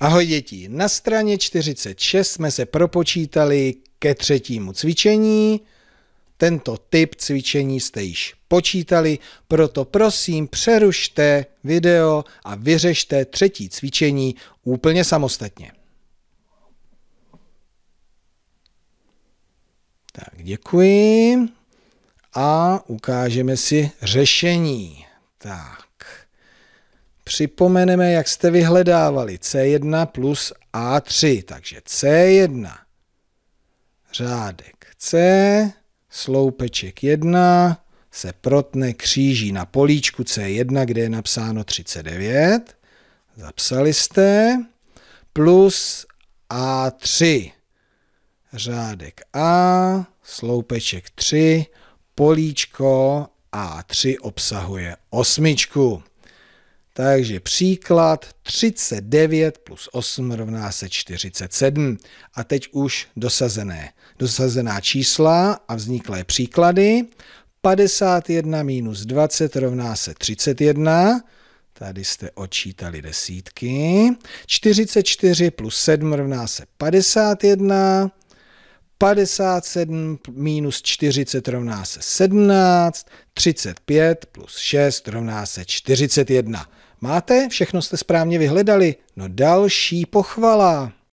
Ahoj děti, na straně 46 jsme se propočítali ke třetímu cvičení. Tento typ cvičení jste již počítali, proto prosím přerušte video a vyřešte třetí cvičení úplně samostatně. Tak děkuji a ukážeme si řešení. Tak. Připomeneme, jak jste vyhledávali C1 plus A3, takže C1 řádek C, sloupeček 1 se protne kříží na políčku C1, kde je napsáno 39, zapsali jste, plus A3, řádek A, sloupeček 3, políčko A3 obsahuje osmičku. Takže příklad 39 plus 8 rovná se 47. A teď už dosazené. Dosazená čísla a vzniklé příklady. 51 minus 20 rovná se 31. Tady jste odčítali desítky. 44 plus 7 rovná se 51. 57 minus 40 rovná se 17, 35 plus 6 rovná se 41. Máte? Všechno jste správně vyhledali. No další pochvala.